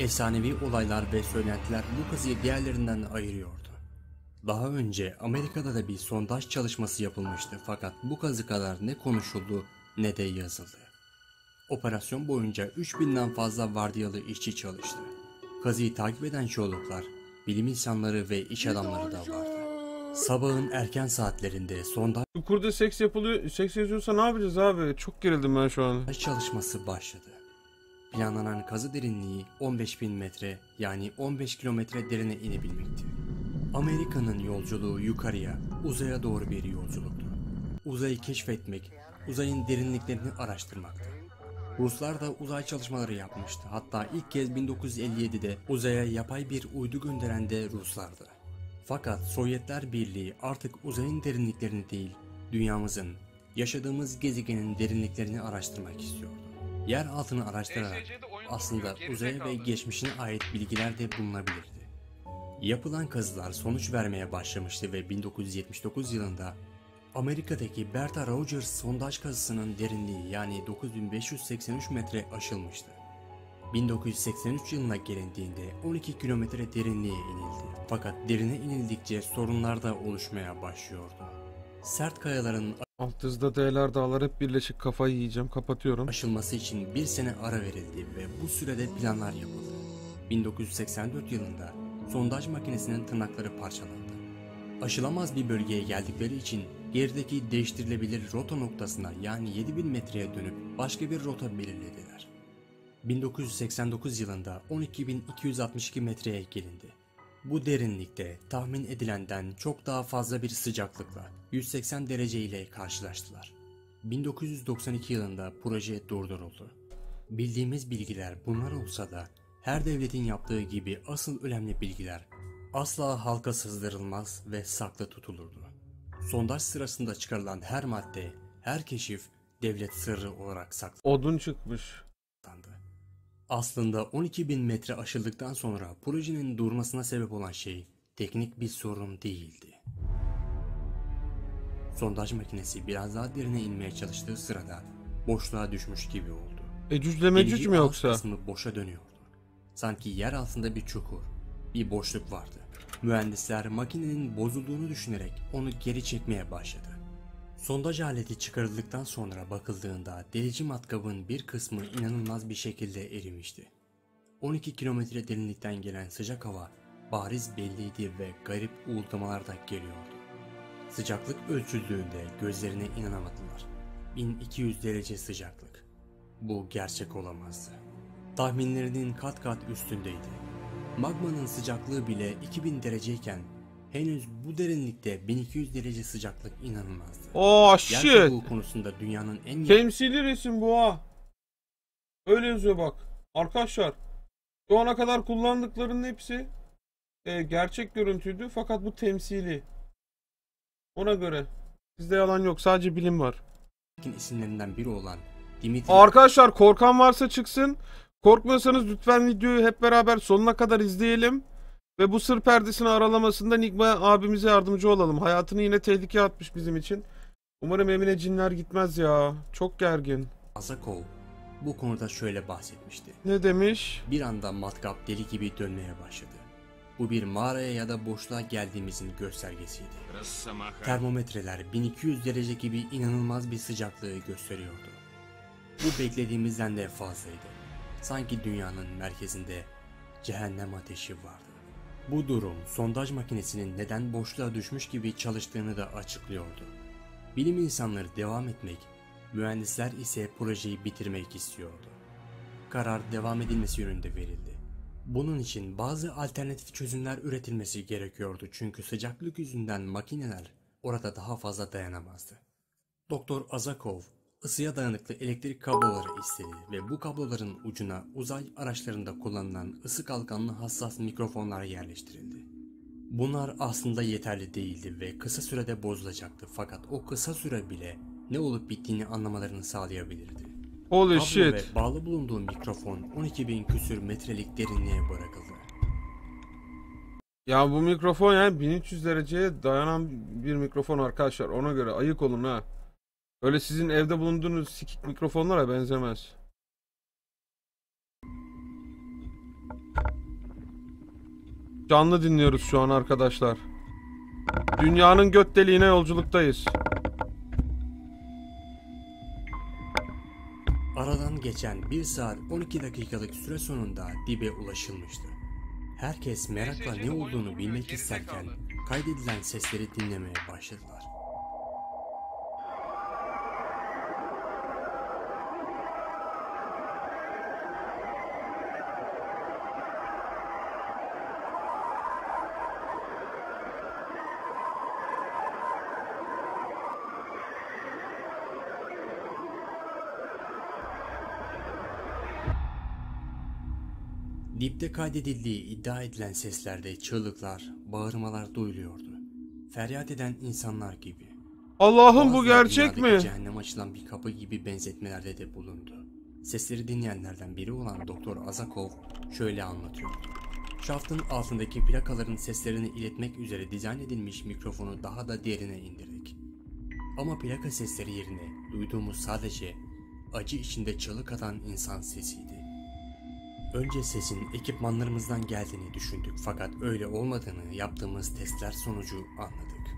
Efsanevi olaylar ve söylentiler Lucas'ı diğerlerinden ayırıyordu. Daha önce Amerika'da da bir sondaj çalışması yapılmıştı fakat bu kazı kadar ne konuşuldu ne de yazıldı. Operasyon boyunca 3000'den fazla vardiyalı işçi çalıştı. Kazıyı takip eden çoğuluklar, bilim insanları ve iş adamları da vardı. Sabahın erken saatlerinde sondaj... Kurda seks yapılıyor, seks yazıyorsa ne yapacağız abi? Çok gerildim ben şu an. Çalışması başladı. Planlanan kazı derinliği 15.000 metre yani 15 kilometre derine inebilmekti. Amerika'nın yolculuğu yukarıya, uzaya doğru bir yolculuktu. Uzayı keşfetmek, uzayın derinliklerini araştırmaktı. Ruslar da uzay çalışmaları yapmıştı. Hatta ilk kez 1957'de uzaya yapay bir uydu gönderen de Ruslardı. Fakat Sovyetler Birliği artık uzayın derinliklerini değil, dünyamızın, yaşadığımız gezegenin derinliklerini araştırmak istiyordu. Yer altını araştırarak e aslında uzaya ve geçmişine ait bilgiler de bulunabilirdi. Yapılan kazılar sonuç vermeye başlamıştı ve 1979 yılında Amerika'daki Bertha Rogers sondaj kazısının derinliği yani 9583 metre aşılmıştı. 1983 yılına gelindiğinde 12 kilometre derinliğe inildi. Fakat derine inildikçe sorunlar da oluşmaya başlıyordu. Sert kayaların Altızda D'ler dağlar hep birleşik kafayı yiyeceğim. Kapatıyorum. Aşılması için bir sene ara verildi ve bu sürede planlar yapıldı. 1984 yılında sondaj makinesinin tırnakları parçalandı. Aşılamaz bir bölgeye geldikleri için gerideki değiştirilebilir rota noktasına yani 7000 metreye dönüp başka bir rota belirlediler. 1989 yılında 12.262 metreye gelindi. Bu derinlikte tahmin edilenden çok daha fazla bir sıcaklıkla 180 derece ile karşılaştılar. 1992 yılında proje durduruldu. Bildiğimiz bilgiler bunlar olsa da her devletin yaptığı gibi asıl önemli bilgiler asla halka sızdırılmaz ve saklı tutulurdu. Sondaj sırasında çıkarılan her madde, her keşif devlet sırrı olarak saklandı. Odun çıkmış. Aslında 12.000 metre aşıldıktan sonra projenin durmasına sebep olan şey teknik bir sorun değildi. Sondaj makinesi biraz daha derine inmeye çalıştığı sırada boşluğa düşmüş gibi oldu. Ecücle mecüc mü yoksa? Kısmı boşa dönüyordu. Sanki yer altında bir çukur, bir boşluk vardı. Mühendisler makinenin bozulduğunu düşünerek onu geri çekmeye başladı. Sondaj aleti çıkarıldıktan sonra bakıldığında delici matkabın bir kısmı inanılmaz bir şekilde erimişti. 12 kilometre derinlikten gelen sıcak hava bariz belliydi ve garip uğultamalar da geliyordu. Sıcaklık ölçüldüğünde gözlerine inanamadılar. 1200 derece sıcaklık. Bu gerçek olamazdı. Tahminlerinin kat kat üstündeydi. Magmanın sıcaklığı bile 2000 dereceyken Henüz bu derinlikte 1200 derece sıcaklık inanılmazdı. Oh shit. Yer konusunda dünyanın en Temsili resim bu ha. Öyle yazıyor bak. Arkadaşlar şu ana kadar kullandıklarının hepsi e, gerçek görüntüydü fakat bu temsili. Ona göre bizde yalan yok sadece bilim var. isimlerinden biri olan Dimitri... Arkadaşlar korkan varsa çıksın. Korkmuyorsanız lütfen videoyu hep beraber sonuna kadar izleyelim. Ve bu sır perdesini aralamasında Nigma abimize yardımcı olalım. Hayatını yine tehlikeye atmış bizim için. Umarım Emine cinler gitmez ya. Çok gergin. Asako bu konuda şöyle bahsetmişti. Ne demiş? Bir anda matkap deli gibi dönmeye başladı. Bu bir mağaraya ya da boşluğa geldiğimizin göstergesiydi. Termometreler 1200 derece gibi inanılmaz bir sıcaklığı gösteriyordu. Bu beklediğimizden de fazlaydı. Sanki dünyanın merkezinde cehennem ateşi vardı. Bu durum sondaj makinesinin neden boşluğa düşmüş gibi çalıştığını da açıklıyordu. Bilim insanları devam etmek, mühendisler ise projeyi bitirmek istiyordu. Karar devam edilmesi yönünde verildi. Bunun için bazı alternatif çözümler üretilmesi gerekiyordu çünkü sıcaklık yüzünden makineler orada daha fazla dayanamazdı. Doktor Azakov ısıya dayanıklı elektrik kabloları istedi ve bu kabloların ucuna uzay araçlarında kullanılan ısı kalkanlı hassas mikrofonlar yerleştirildi. Bunlar aslında yeterli değildi ve kısa sürede bozulacaktı fakat o kısa süre bile ne olup bittiğini anlamalarını sağlayabilirdi. Holy Kablo shit. ve bağlı bulunduğu mikrofon 12.000 küsür metrelik derinliğe bırakıldı. Ya bu mikrofon yani 1300 dereceye dayanan bir mikrofon arkadaşlar ona göre ayık olun ha. Öyle sizin evde bulunduğunuz sikik mikrofonlara benzemez. Canlı dinliyoruz şu an arkadaşlar. Dünyanın göt deliğine yolculuktayız. Aradan geçen 1 saat 12 dakikalık süre sonunda dibe ulaşılmıştı. Herkes merakla ne olduğunu bilmek isterken kaydedilen sesleri dinlemeye başladı. Dipte kaydedildiği iddia edilen seslerde çığlıklar, bağırmalar duyuluyordu. Feryat eden insanlar gibi. Allah'ım bu gerçek mi? Cehennem açılan bir kapı gibi benzetmelerde de bulundu. Sesleri dinleyenlerden biri olan Doktor Azakov şöyle anlatıyor. Şaftın altındaki plakaların seslerini iletmek üzere dizayn edilmiş mikrofonu daha da derine indirdik. Ama plaka sesleri yerine duyduğumuz sadece acı içinde çığlık atan insan sesiydi. Önce sesin ekipmanlarımızdan geldiğini düşündük fakat öyle olmadığını yaptığımız testler sonucu anladık.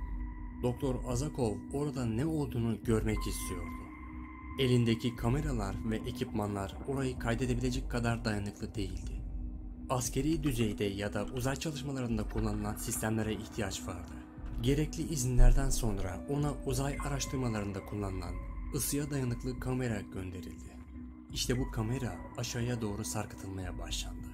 Doktor Azakov orada ne olduğunu görmek istiyordu. Elindeki kameralar ve ekipmanlar orayı kaydedebilecek kadar dayanıklı değildi. Askeri düzeyde ya da uzay çalışmalarında kullanılan sistemlere ihtiyaç vardı. Gerekli izinlerden sonra ona uzay araştırmalarında kullanılan ısıya dayanıklı kamera gönderildi. İşte bu kamera aşağıya doğru sarkıtılmaya başlandı.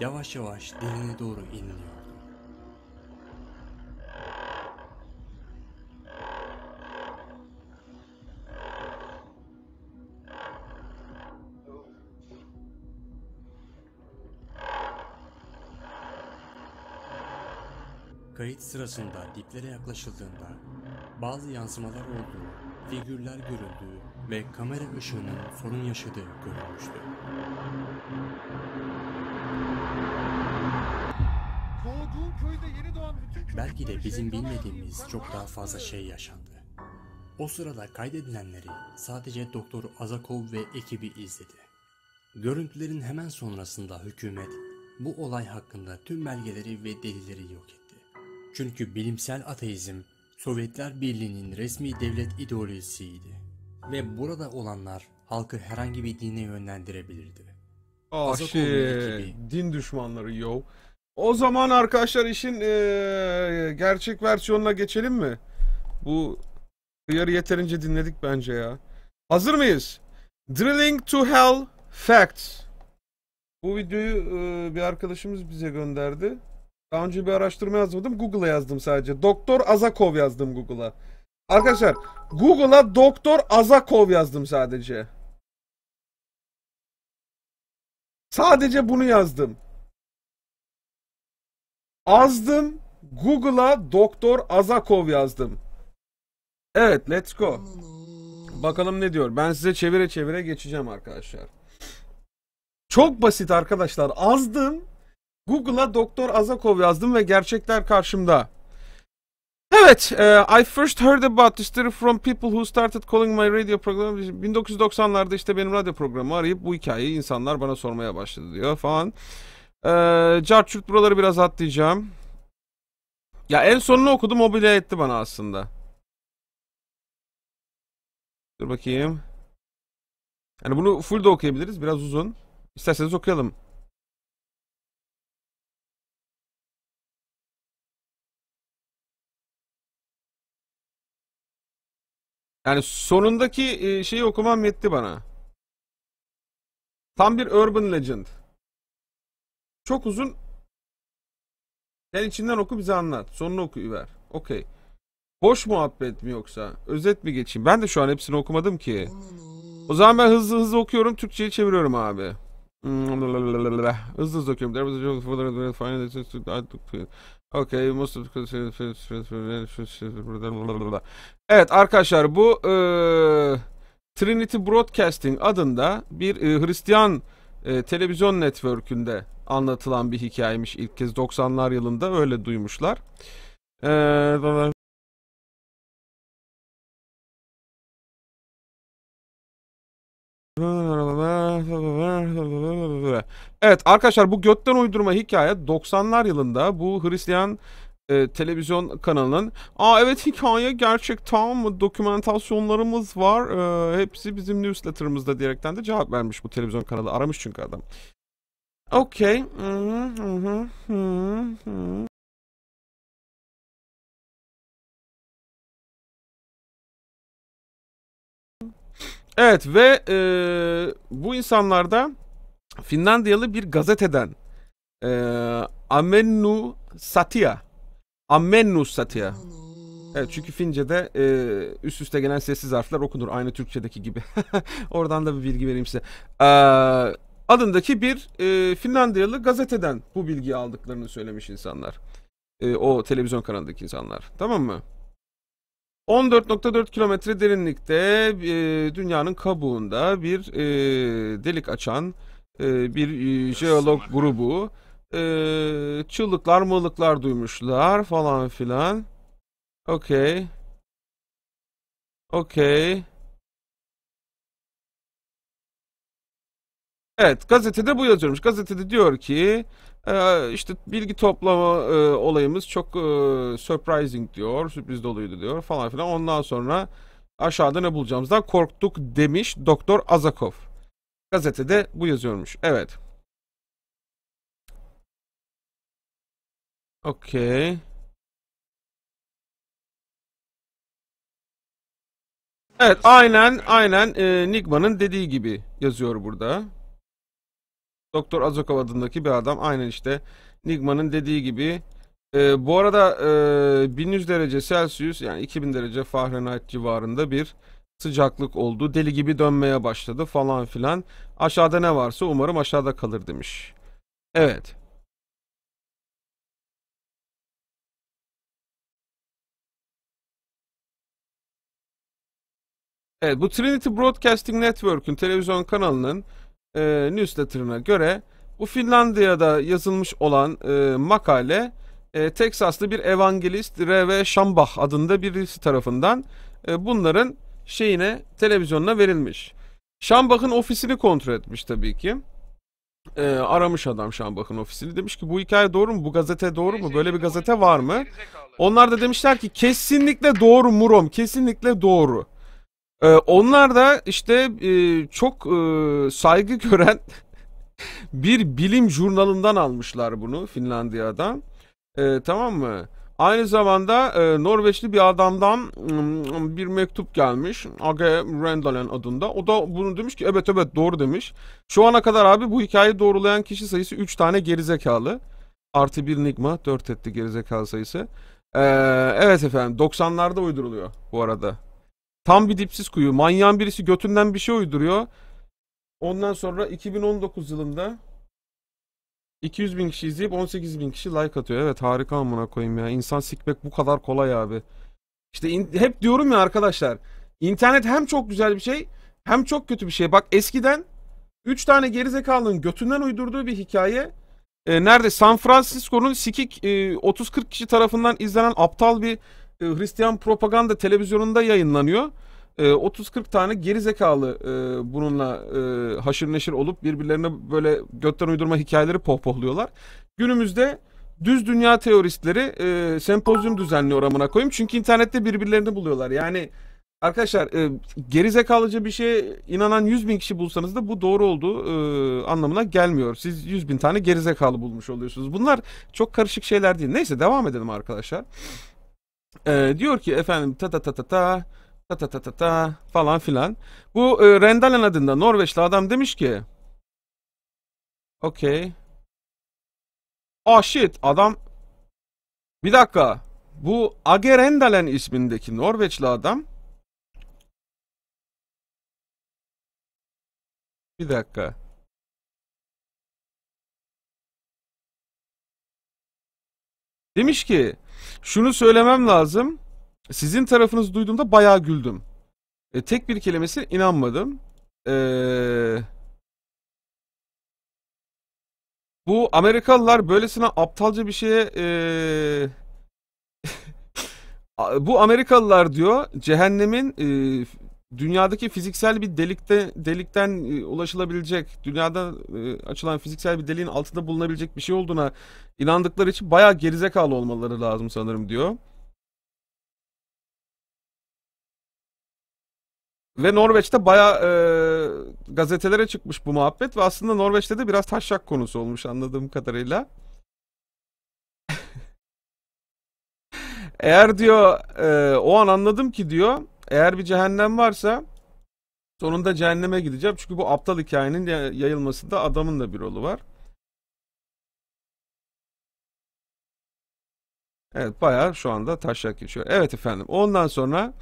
Yavaş yavaş derine doğru iniliyor. Kayıt sırasında diplere yaklaşıldığında bazı yansımalar olduğu, figürler görüldüğü ve kamera ışığının sorun yaşadığı görülmüştü. Belki de bizim bilmediğimiz çok daha fazla şey yaşandı. O sırada kaydedilenleri sadece Doktor Azakov ve ekibi izledi. Görüntülerin hemen sonrasında hükümet bu olay hakkında tüm belgeleri ve delilleri yok etti. Çünkü bilimsel ateizm Sovyetler Birliği'nin resmi devlet ideolojisiydi. Ve burada olanlar halkı herhangi bir dine yönlendirebilirdi. Aa ah Azat şey, din düşmanları yo. O zaman arkadaşlar işin ee, gerçek versiyonuna geçelim mi? Bu yarı yeterince dinledik bence ya. Hazır mıyız? Drilling to Hell Facts. Bu videoyu e, bir arkadaşımız bize gönderdi. Daha önce bir araştırma yazmadım. Google'a yazdım sadece. Doktor Azakov yazdım Google'a. Arkadaşlar Google'a Doktor Azakov yazdım sadece. Sadece bunu yazdım. Azdım. Google'a Doktor Azakov yazdım. Evet let's go. Bakalım ne diyor. Ben size çevire çevire geçeceğim arkadaşlar. Çok basit arkadaşlar. Azdım. Google'a Doktor Azakov yazdım ve gerçekler karşımda. Evet, uh, I first heard about this story from people who started calling my radio program. 1990'larda işte benim radyo programı arayıp bu hikayeyi insanlar bana sormaya başladı diyor falan. Ee, Carchut buraları biraz atlayacağım. Ya en sonunu okudu o bile etti bana aslında. Dur bakayım. Yani bunu full de okuyabiliriz. Biraz uzun. İsterseniz okuyalım. Yani sonundaki e, şeyi okumam yetti bana. Tam bir urban legend. Çok uzun. Sen içinden oku bize anlat. Sonunu okuyuver. Okey. Boş muhabbet mi yoksa? Özet mi geçeyim? Ben de şu an hepsini okumadım ki. O zaman ben hızlı hızlı okuyorum. Türkçe'yi çeviriyorum abi. Hmm, hızlı hızlı okuyorum. Okay, most of Evet arkadaşlar bu e, Trinity Broadcasting adında bir e, Hristiyan e, televizyon network'ünde anlatılan bir hikayemiş ilk kez 90'lar yılında öyle duymuşlar. Ee, Evet arkadaşlar bu götten uydurma hikaye 90'lar yılında bu Hristiyan e, televizyon kanalının aa evet hikaye gerçek tamam mı dokumentasyonlarımız var e, hepsi bizim newsletter'ımızda diyerekten de cevap vermiş bu televizyon kanalı aramış çünkü adam. Okey. Evet ve e, bu insanlarda Finlandiyalı bir gazeteden e, Amennu Satya Amennu Satya Evet çünkü Fince'de e, üst üste gelen sessiz harfler okunur aynı Türkçedeki gibi. Oradan da bir bilgi vereyim size. E, adındaki bir e, Finlandiyalı gazeteden bu bilgiyi aldıklarını söylemiş insanlar. E, o televizyon kanalındaki insanlar. Tamam mı? 14.4 kilometre derinlikte e, dünyanın kabuğunda bir e, delik açan ee, bir e, jeolog grubu ee, çığlıklar mığlıklar duymuşlar falan filan. Okey. Okey. Evet gazetede bu yazıyormuş. Gazetede diyor ki e, işte bilgi toplama e, olayımız çok surprising diyor. Sürpriz doluydu diyor falan filan. Ondan sonra aşağıda ne bulacağımızdan korktuk demiş Doktor Azakov. Gazetede bu yazıyormuş. Evet. Okey. Evet aynen aynen e, Nigma'nın dediği gibi yazıyor burada. Doktor Azokov adındaki bir adam aynen işte Nigma'nın dediği gibi. E, bu arada e, 1100 derece Celsius yani 2000 derece Fahrenheit civarında bir sıcaklık oldu. Deli gibi dönmeye başladı falan filan. Aşağıda ne varsa umarım aşağıda kalır demiş. Evet. Evet bu Trinity Broadcasting Network'ün televizyon kanalının e, newsletter'ına göre bu Finlandiya'da yazılmış olan e, makale e, Teksaslı bir evangelist R.V. Şambach adında birisi tarafından e, bunların şeyine televizyonuna verilmiş. Şambak'ın ofisini kontrol etmiş tabii ki. E, aramış adam Şambak'ın ofisini. Demiş ki bu hikaye doğru mu? Bu gazete doğru mu? Böyle bir gazete var mı? Onlar da demişler ki kesinlikle doğru Murom. Kesinlikle doğru. E, onlar da işte e, çok e, saygı gören bir bilim jurnalından almışlar bunu Finlandiya'dan. E, tamam mı? Aynı zamanda e, Norveçli bir adamdan e, bir mektup gelmiş. Age Rendalen adında. O da bunu demiş ki evet evet doğru demiş. Şu ana kadar abi bu hikayeyi doğrulayan kişi sayısı 3 tane gerizekalı. Artı 1 Nigma 4 etti gerizekalı sayısı. E, evet efendim 90'larda uyduruluyor bu arada. Tam bir dipsiz kuyu. Manyağın birisi götünden bir şey uyduruyor. Ondan sonra 2019 yılında 200 bin kişi izleyip 18 bin kişi like atıyor. Evet harika amına koyayım ya. İnsan sikmek bu kadar kolay abi. İşte in, hep diyorum ya arkadaşlar. İnternet hem çok güzel bir şey hem çok kötü bir şey. Bak eskiden 3 tane gerizekalının götünden uydurduğu bir hikaye. E, nerede? San Francisco'nun sikik e, 30-40 kişi tarafından izlenen aptal bir e, Hristiyan propaganda televizyonunda yayınlanıyor e, ee, 30-40 tane geri zekalı e, bununla e, haşır neşir olup birbirlerine böyle götten uydurma hikayeleri pohpohluyorlar. Günümüzde düz dünya teoristleri e, sempozyum düzenliyor amına koyayım. Çünkü internette birbirlerini buluyorlar. Yani arkadaşlar e, geri zekalıca bir şeye inanan 100 bin kişi bulsanız da bu doğru olduğu e, anlamına gelmiyor. Siz 100 bin tane geri zekalı bulmuş oluyorsunuz. Bunlar çok karışık şeyler değil. Neyse devam edelim arkadaşlar. E, diyor ki efendim ta ta ta ta ta Ta ta ta ta ta falan filan. Bu e, Rendalen adında Norveçli adam demiş ki. Okey. Oh shit adam. Bir dakika. Bu Age Rendalen ismindeki Norveçli adam. Bir dakika. Demiş ki şunu söylemem lazım. Sizin tarafınızı duyduğumda bayağı güldüm. E, tek bir kelimesi inanmadım. Ee, bu Amerikalılar böylesine aptalca bir şeye ee, bu Amerikalılar diyor cehennemin e, dünyadaki fiziksel bir delikte delikten e, ulaşılabilecek dünyada e, açılan fiziksel bir deliğin altında bulunabilecek bir şey olduğuna inandıkları için bayağı gerizekalı olmaları lazım sanırım diyor. Ve Norveç'te baya e, gazetelere çıkmış bu muhabbet ve aslında Norveç'te de biraz taşak konusu olmuş anladığım kadarıyla. eğer diyor e, o an anladım ki diyor eğer bir cehennem varsa sonunda cehenneme gideceğim. Çünkü bu aptal hikayenin yayılmasında adamın da bir rolü var. Evet bayağı şu anda taşak geçiyor. Evet efendim ondan sonra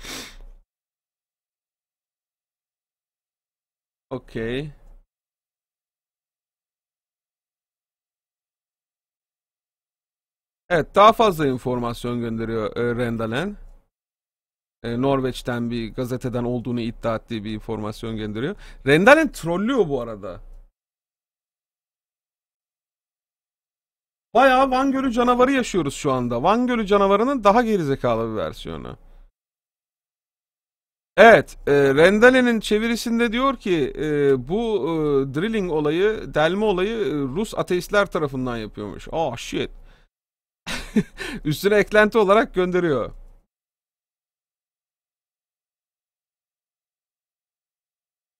Okay. Evet daha fazla informasyon gönderiyor e, Rendalen. E, Norveç'ten bir gazeteden olduğunu iddia ettiği bir informasyon gönderiyor. Rendalen trollüyor bu arada. Bayağı Van Gölü canavarı yaşıyoruz şu anda. Van Gölü canavarının daha gerizekalı bir versiyonu. Evet, e, Rendale'nin çevirisinde diyor ki e, bu e, drilling olayı, delme olayı e, Rus ateistler tarafından yapıyormuş. Oh shit. Üstüne eklenti olarak gönderiyor.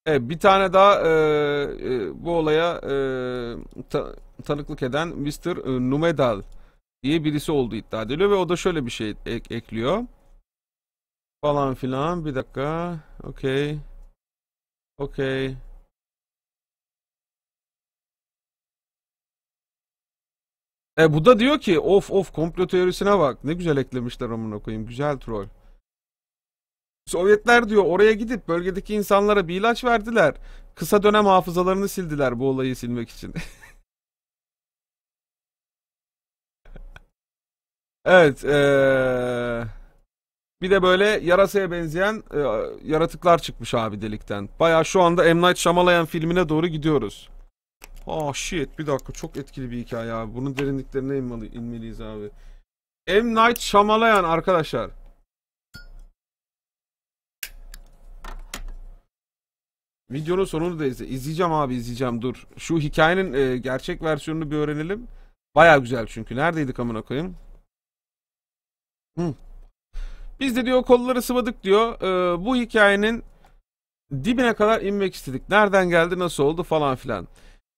Evet, bir tane daha e, e, bu olaya e, ta, tanıklık eden Mr. E, Numedal diye birisi olduğu iddia ediliyor ve o da şöyle bir şey ek, ekliyor. Falan filan. Bir dakika. Okey. Okey. E bu da diyor ki of of komplo teorisine bak. Ne güzel eklemişler amına koyayım. Güzel troll. Sovyetler diyor oraya gidip bölgedeki insanlara bir ilaç verdiler. Kısa dönem hafızalarını sildiler bu olayı silmek için. evet. Ee... Bir de böyle yarasaya benzeyen e, yaratıklar çıkmış abi delikten. Baya şu anda M. Night Shyamalan filmine doğru gidiyoruz. Oh shit bir dakika çok etkili bir hikaye abi. Bunun derinliklerine inmeli, inmeliyiz abi. M. Night Shyamalan arkadaşlar. Videonun sonunu da izle. İzleyeceğim abi izleyeceğim dur. Şu hikayenin e, gerçek versiyonunu bir öğrenelim. Baya güzel çünkü. Neredeydik amına koyayım? Hmm. Biz de diyor kolları sıvadık diyor. E, bu hikayenin dibine kadar inmek istedik. Nereden geldi, nasıl oldu falan filan.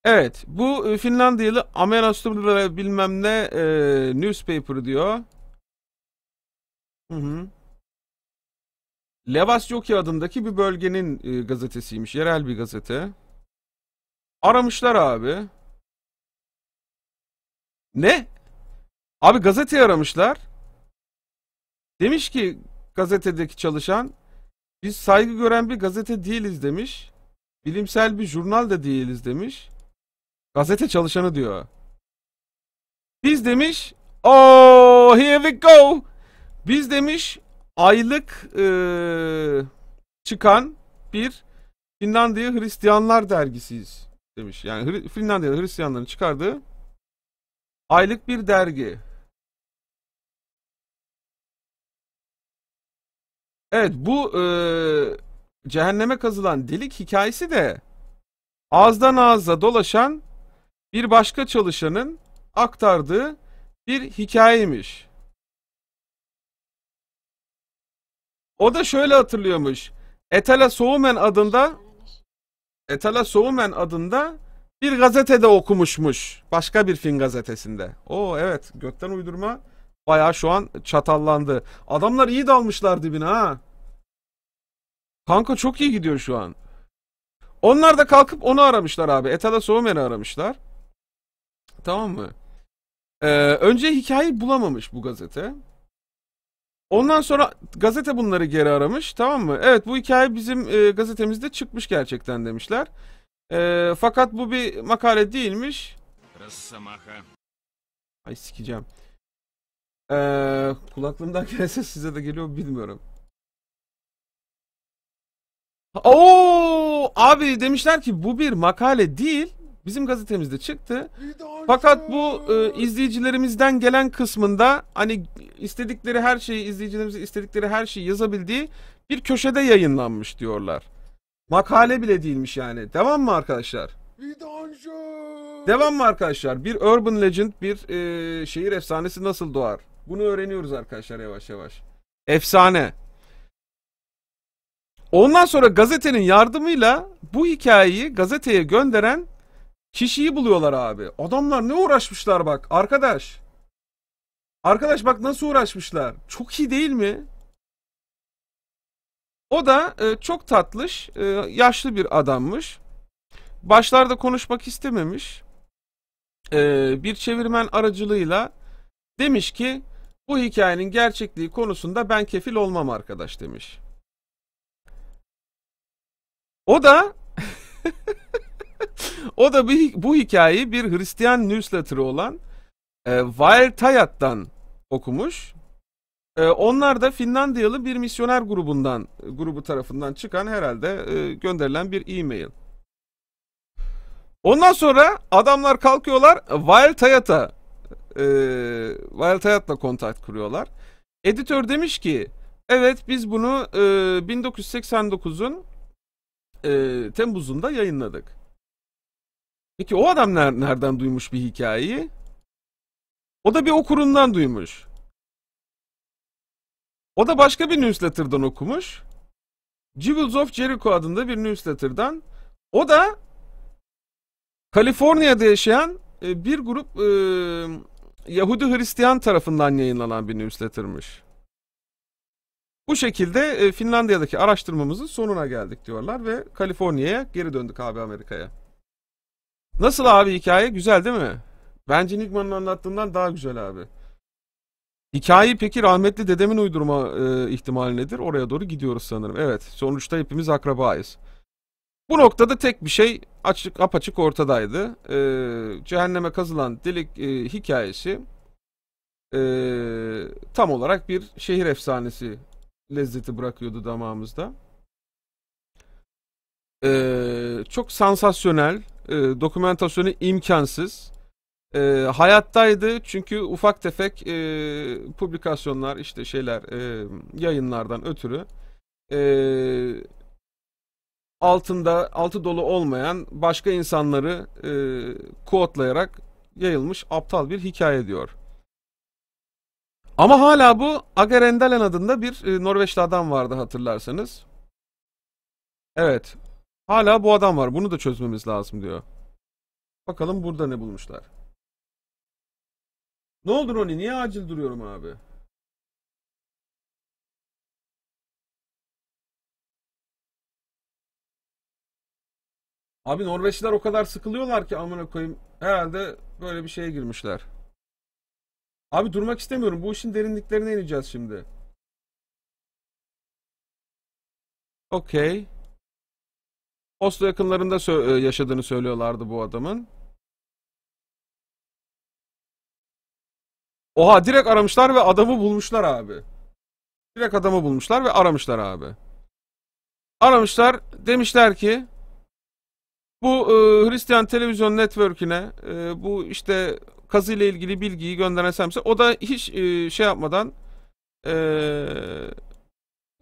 Evet, bu e, Finlandiyalı Amera bilmem ne e, newspaper diyor. Hı hı. Levasyoki adındaki bir bölgenin e, gazetesiymiş. Yerel bir gazete. Aramışlar abi. Ne? Abi gazete aramışlar. Demiş ki gazetedeki çalışan biz saygı gören bir gazete değiliz demiş. Bilimsel bir jurnal da değiliz demiş. Gazete çalışanı diyor. Biz demiş oh here we go. Biz demiş aylık e, çıkan bir Finlandiya Hristiyanlar dergisiyiz demiş. Yani Finlandiya Hristiyanların çıkardığı aylık bir dergi. Evet bu e, cehenneme kazılan delik hikayesi de ağızdan ağza dolaşan bir başka çalışanın aktardığı bir hikayeymiş. O da şöyle hatırlıyormuş. Etala Soğumen adında Etala Soğumen adında bir gazetede okumuşmuş. Başka bir fin gazetesinde. Oo evet gökten uydurma Baya şu an çatallandı. Adamlar iyi dalmışlar dibine ha. Kanka çok iyi gidiyor şu an. Onlar da kalkıp onu aramışlar abi. Etala Soğumen'i aramışlar. Tamam mı? Ee, önce hikayeyi bulamamış bu gazete. Ondan sonra gazete bunları geri aramış tamam mı? Evet bu hikaye bizim e, gazetemizde çıkmış gerçekten demişler. E, fakat bu bir makale değilmiş. Ay sikeceğim. Ee, kulaklığımdan gelen ses size de geliyor bilmiyorum. Oo abi demişler ki bu bir makale değil. Bizim gazetemizde çıktı. Fakat şey bu e, izleyicilerimizden gelen kısmında hani istedikleri her şeyi izleyicilerimiz istedikleri her şeyi yazabildiği bir köşede yayınlanmış diyorlar. Makale bile değilmiş yani. Devam mı arkadaşlar? Şey Devam mı arkadaşlar? Bir urban legend, bir e, şehir efsanesi nasıl doğar? Bunu öğreniyoruz arkadaşlar yavaş yavaş. Efsane. Ondan sonra gazetenin yardımıyla bu hikayeyi gazeteye gönderen kişiyi buluyorlar abi. Adamlar ne uğraşmışlar bak arkadaş. Arkadaş bak nasıl uğraşmışlar. Çok iyi değil mi? O da e, çok tatlış, e, yaşlı bir adammış. Başlarda konuşmak istememiş. E, bir çevirmen aracılığıyla demiş ki bu hikayenin gerçekliği konusunda ben kefil olmam arkadaş demiş. O da o da bir, bu hikayeyi bir Hristiyan newsletter'ı olan e, Wild Hayat'tan okumuş. E, onlar da Finlandiyalı bir misyoner grubundan grubu tarafından çıkan herhalde e, gönderilen bir e-mail. Ondan sonra adamlar kalkıyorlar Wild Hayat'a e, Wild Hayat'la kontak kuruyorlar. Editör demiş ki evet biz bunu e, 1989'un e, Temmuz'unda yayınladık. Peki o adam ner- nereden duymuş bir hikayeyi? O da bir okurundan duymuş. O da başka bir newsletter'dan okumuş. Jewels of Jericho adında bir newsletter'dan. O da Kaliforniya'da yaşayan bir grup Yahudi Hristiyan tarafından yayınlanan bir newsletter'mış. Bu şekilde e, Finlandiya'daki araştırmamızın sonuna geldik diyorlar ve Kaliforniya'ya geri döndük abi Amerika'ya. Nasıl abi hikaye? Güzel değil mi? Bence Nigma'nın anlattığından daha güzel abi. Hikayeyi peki rahmetli dedemin uydurma e, ihtimali nedir? Oraya doğru gidiyoruz sanırım. Evet sonuçta hepimiz akrabayız. Bu noktada tek bir şey açık apaçık ortadaydı. Ee, cehenneme kazılan delik e, hikayesi e, tam olarak bir şehir efsanesi lezzeti bırakıyordu damağımızda. Ee, çok sansasyonel, e, dokumentasyonu imkansız. E, hayattaydı çünkü ufak tefek e, publikasyonlar işte şeyler e, yayınlardan ötürü e, altında altı dolu olmayan başka insanları e, kuotlayarak yayılmış aptal bir hikaye diyor. Ama hala bu Agerendalen adında bir e, Norveçli adam vardı hatırlarsanız. Evet. Hala bu adam var. Bunu da çözmemiz lazım diyor. Bakalım burada ne bulmuşlar. Ne oldu Roni? Niye acil duruyorum abi? Abi Norveçliler o kadar sıkılıyorlar ki amına koyayım. Herhalde böyle bir şeye girmişler. Abi durmak istemiyorum. Bu işin derinliklerine ineceğiz şimdi. Okey. Oslo yakınlarında sö e, yaşadığını söylüyorlardı bu adamın. Oha direkt aramışlar ve adamı bulmuşlar abi. Direkt adamı bulmuşlar ve aramışlar abi. Aramışlar demişler ki bu e, Hristiyan Televizyon Network'üne e, bu işte kazı ile ilgili bilgiyi gönderen o da hiç e, şey yapmadan e,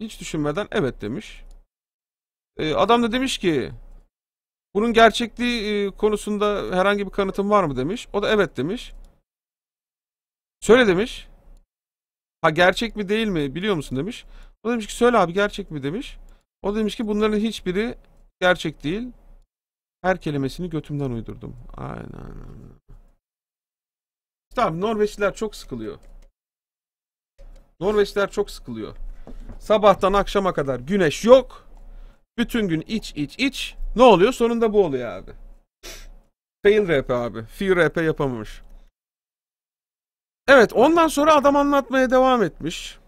hiç düşünmeden evet demiş. E, adam da demiş ki bunun gerçekliği e, konusunda herhangi bir kanıtım var mı demiş. O da evet demiş. Söyle demiş. Ha gerçek mi değil mi biliyor musun demiş. O demiş ki söyle abi gerçek mi demiş. O demiş ki bunların hiçbiri gerçek değil. Her kelimesini götümden uydurdum. Aynen. Tamam Norveçliler çok sıkılıyor. Norveçliler çok sıkılıyor. Sabahtan akşama kadar güneş yok. Bütün gün iç iç iç. Ne oluyor? Sonunda bu oluyor abi. Fail rap abi. Fear rap yapamamış. Evet ondan sonra adam anlatmaya devam etmiş.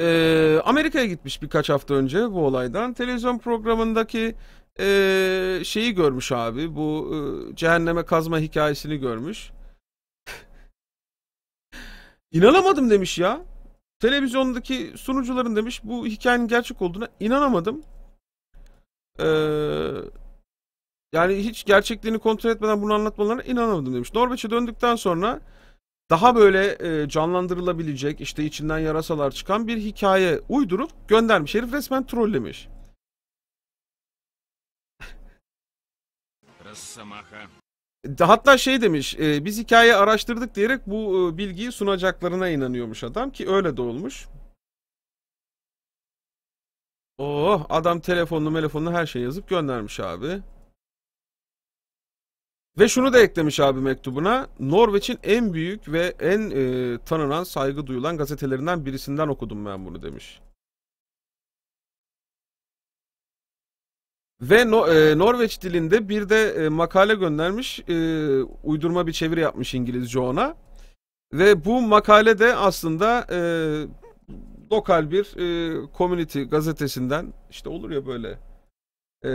Ee, Amerika'ya gitmiş birkaç hafta önce bu olaydan. Televizyon programındaki e, şeyi görmüş abi. Bu e, cehenneme kazma hikayesini görmüş. İnanamadım demiş ya. Televizyondaki sunucuların demiş bu hikayenin gerçek olduğuna inanamadım. Ee, yani hiç gerçekliğini kontrol etmeden bunu anlatmalarına inanamadım demiş. Norveç'e döndükten sonra daha böyle e, canlandırılabilecek işte içinden yarasalar çıkan bir hikaye uydurup göndermiş. Herif resmen trollemiş. Ressamaha. E, hatta şey demiş, e, biz hikaye araştırdık diyerek bu e, bilgiyi sunacaklarına inanıyormuş adam ki öyle de olmuş. Oh, adam telefonunu, telefonunu her şeyi yazıp göndermiş abi. Ve şunu da eklemiş abi mektubuna. Norveç'in en büyük ve en e, tanınan, saygı duyulan gazetelerinden birisinden okudum ben bunu demiş. Ve no, e, Norveç dilinde bir de e, makale göndermiş. E, uydurma bir çeviri yapmış İngilizce ona. Ve bu makale de aslında e, lokal bir e, community gazetesinden işte olur ya böyle e,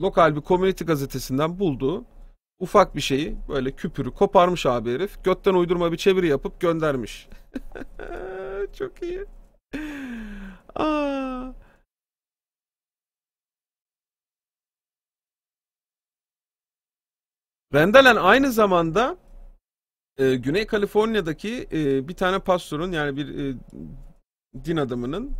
lokal bir community gazetesinden bulduğu ufak bir şeyi böyle küpürü koparmış abi herif. Götten uydurma bir çeviri yapıp göndermiş. Çok iyi. Rendelen aynı zamanda e, Güney Kaliforniya'daki e, bir tane pastörün yani bir e, din adamının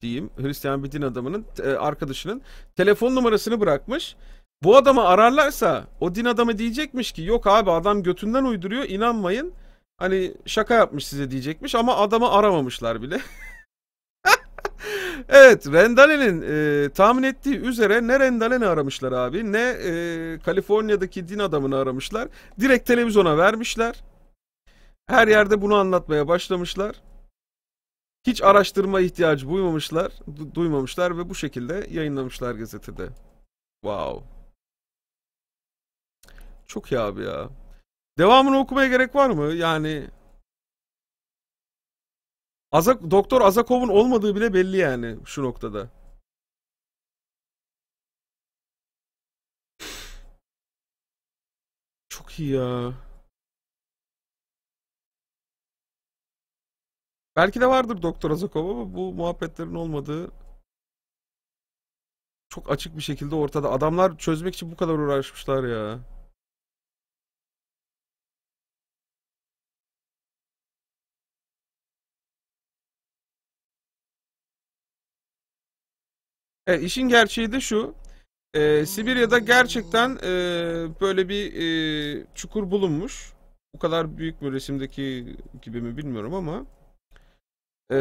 diyeyim Hristiyan bir din adamının e, arkadaşının telefon numarasını bırakmış. Bu adamı ararlarsa o din adamı diyecekmiş ki yok abi adam götünden uyduruyor inanmayın. Hani şaka yapmış size diyecekmiş ama adamı aramamışlar bile. evet Rendale'nin e, tahmin ettiği üzere ne Rendale'ni aramışlar abi ne e, Kaliforniya'daki din adamını aramışlar. Direkt televizyona vermişler. Her yerde bunu anlatmaya başlamışlar. Hiç araştırma ihtiyacı duymamışlar, du- duymamışlar ve bu şekilde yayınlamışlar gazetede. Wow. Çok iyi abi ya. Devamını okumaya gerek var mı? Yani Azak Doktor Azakov'un olmadığı bile belli yani şu noktada. Çok iyi ya. Belki de vardır Doktor Azakov ama bu muhabbetlerin olmadığı çok açık bir şekilde ortada. Adamlar çözmek için bu kadar uğraşmışlar ya. E, işin gerçeği de şu. E, Sibirya'da gerçekten e, böyle bir e, çukur bulunmuş. Bu kadar büyük bir resimdeki gibi mi bilmiyorum ama. E,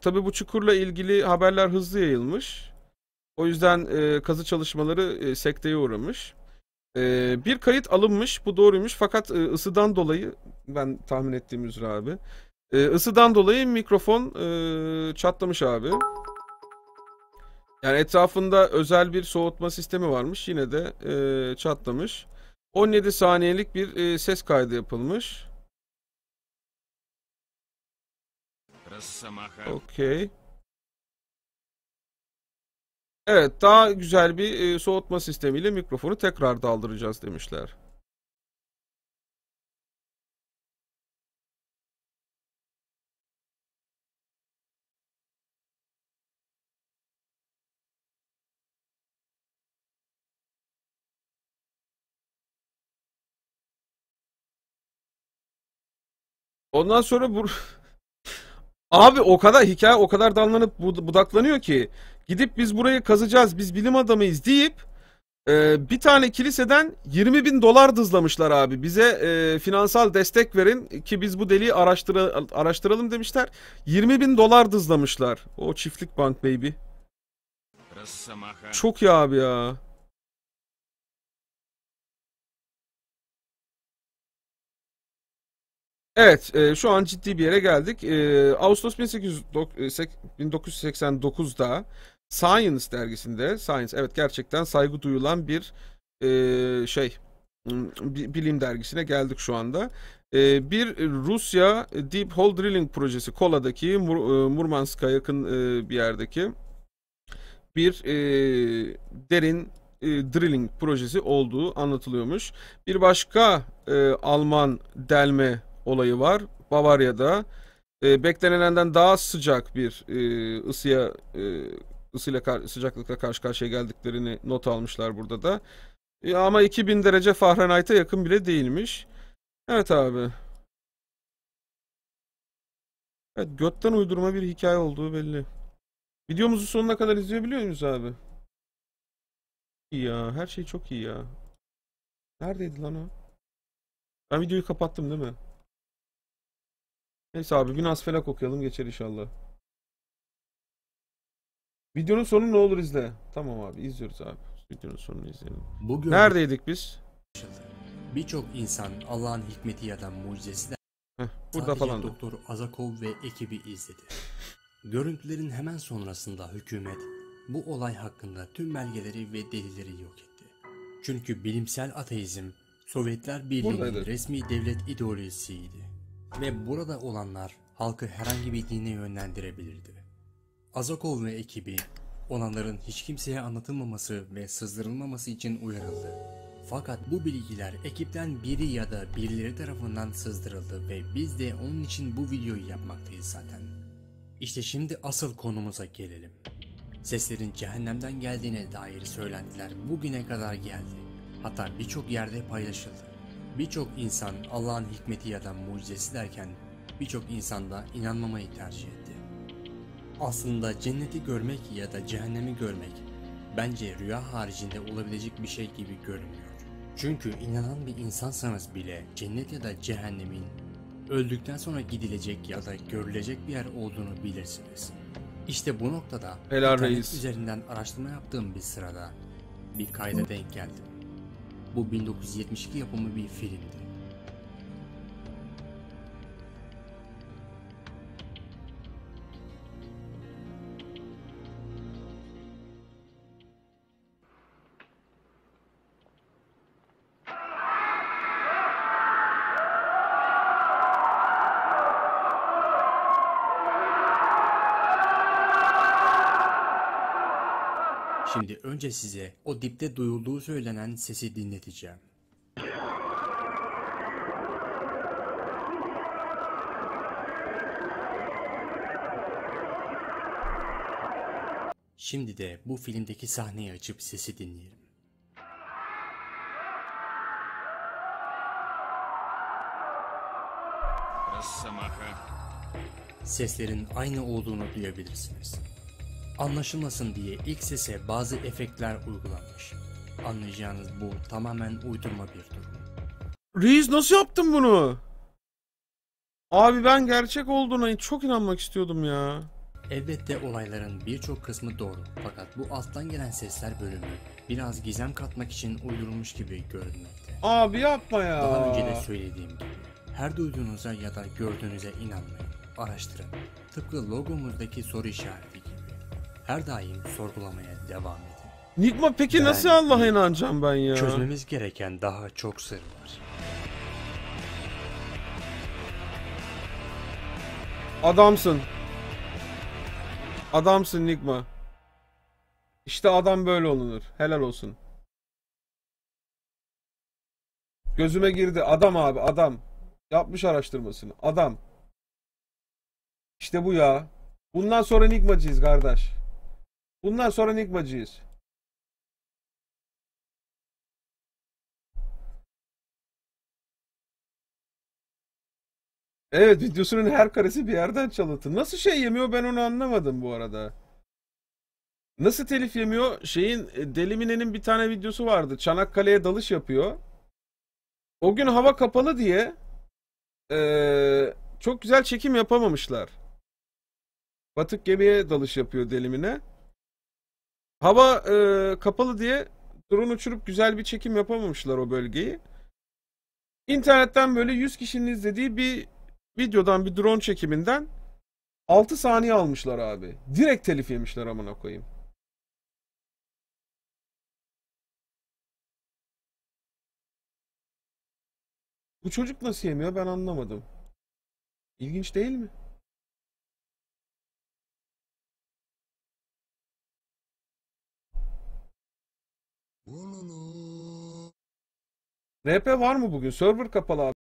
tabii bu çukurla ilgili haberler hızlı yayılmış. O yüzden e, kazı çalışmaları e, sekteye uğramış. E, bir kayıt alınmış, bu doğruymuş fakat e, ısıdan dolayı, ben tahmin ettiğim üzere abi, e, ısıdan dolayı mikrofon e, çatlamış abi. Yani etrafında özel bir soğutma sistemi varmış. Yine de e, çatlamış. 17 saniyelik bir e, ses kaydı yapılmış. Okey. Evet daha güzel bir e, soğutma sistemiyle mikrofonu tekrar daldıracağız demişler. Ondan sonra bu... Abi o kadar hikaye o kadar dallanıp budaklanıyor ki gidip biz burayı kazacağız biz bilim adamıyız deyip e, bir tane kiliseden 20 bin dolar dızlamışlar abi bize e, finansal destek verin ki biz bu deliği araştıra, araştıralım demişler 20 bin dolar dızlamışlar o çiftlik bank baby çok ya abi ya. Evet, e, şu an ciddi bir yere geldik. E, Ağustos 1989'da e, Science dergisinde, Science evet gerçekten saygı duyulan bir e, şey, bilim dergisine geldik şu anda. E, bir Rusya Deep Hole Drilling projesi, Kola'daki, Mur, e, Murmansk'a yakın e, bir yerdeki bir e, derin e, drilling projesi olduğu anlatılıyormuş. Bir başka e, Alman delme olayı var. Bavarya'da e, beklenenden daha sıcak bir e, ısıya e, ısıyla kar, sıcaklıkla karşı karşıya geldiklerini not almışlar burada da. E, ama 2000 derece Fahrenheit'a yakın bile değilmiş. Evet abi. Evet götten uydurma bir hikaye olduğu belli. Videomuzu sonuna kadar izleyebiliyor muyuz abi? İyi ya her şey çok iyi ya. Neredeydi lan o? Ben videoyu kapattım değil mi? Neyse abi bir Nasfelak okuyalım geçer inşallah. Videonun sonu ne olur izle. Tamam abi izliyoruz abi. Videonun sonunu izleyelim. Bugün Neredeydik biz? Birçok insan Allah'ın hikmeti ya da mucizesi de Heh, burada falan. Doktor Azakov ve ekibi izledi. Görüntülerin hemen sonrasında hükümet bu olay hakkında tüm belgeleri ve delilleri yok etti. Çünkü bilimsel ateizm Sovyetler Birliği'nin resmi devlet ideolojisiydi ve burada olanlar halkı herhangi bir dine yönlendirebilirdi. Azakov ve ekibi olanların hiç kimseye anlatılmaması ve sızdırılmaması için uyarıldı. Fakat bu bilgiler ekipten biri ya da birileri tarafından sızdırıldı ve biz de onun için bu videoyu yapmaktayız zaten. İşte şimdi asıl konumuza gelelim. Seslerin cehennemden geldiğine dair söylentiler bugüne kadar geldi. Hatta birçok yerde paylaşıldı. Birçok insan Allah'ın hikmeti ya da mucizesi derken birçok insan da inanmamayı tercih etti. Aslında cenneti görmek ya da cehennemi görmek bence rüya haricinde olabilecek bir şey gibi görünmüyor. Çünkü inanan bir insansanız bile cennet ya da cehennemin öldükten sonra gidilecek ya da görülecek bir yer olduğunu bilirsiniz. İşte bu noktada Helal internet reis. üzerinden araştırma yaptığım bir sırada bir kayda denk geldim. Bu 1972 yapımı bir filmdi. önce size o dipte duyulduğu söylenen sesi dinleteceğim. Şimdi de bu filmdeki sahneyi açıp sesi dinleyelim. Seslerin aynı olduğunu duyabilirsiniz. Anlaşılmasın diye ilk sese bazı efektler uygulanmış. Anlayacağınız bu tamamen uydurma bir durum. Reis nasıl yaptın bunu? Abi ben gerçek olduğuna çok inanmak istiyordum ya. Elbette olayların birçok kısmı doğru fakat bu alttan gelen sesler bölümü biraz gizem katmak için uydurulmuş gibi görünmekte. Abi yapma ya. Daha önce de söylediğim gibi her duyduğunuza ya da gördüğünüze inanmayın. Araştırın. Tıpkı logomuzdaki soru işareti her daim sorgulamaya devam edin. Nikma peki ben nasıl Allah'a inanacağım ben ya? Çözmemiz gereken daha çok sır var. Adamsın. Adamsın Nigma. İşte adam böyle olunur. Helal olsun. Gözüme girdi. Adam abi adam. Yapmış araştırmasını. Adam. İşte bu ya. Bundan sonra Nigmacıyız kardeş. Bundan sonra Nigma'cıyız. Evet videosunun her karesi bir yerden çalıntı. Nasıl şey yemiyor ben onu anlamadım bu arada. Nasıl telif yemiyor? Şeyin e, Delimine'nin bir tane videosu vardı. Çanakkale'ye dalış yapıyor. O gün hava kapalı diye ee, çok güzel çekim yapamamışlar. Batık gemiye dalış yapıyor Delimine. Hava e, kapalı diye drone uçurup güzel bir çekim yapamamışlar o bölgeyi. İnternetten böyle 100 kişinin izlediği bir videodan bir drone çekiminden 6 saniye almışlar abi. Direkt telif yemişler amına koyayım. Bu çocuk nasıl yemiyor ben anlamadım. İlginç değil mi? RP var mı bugün? Server kapalı abi.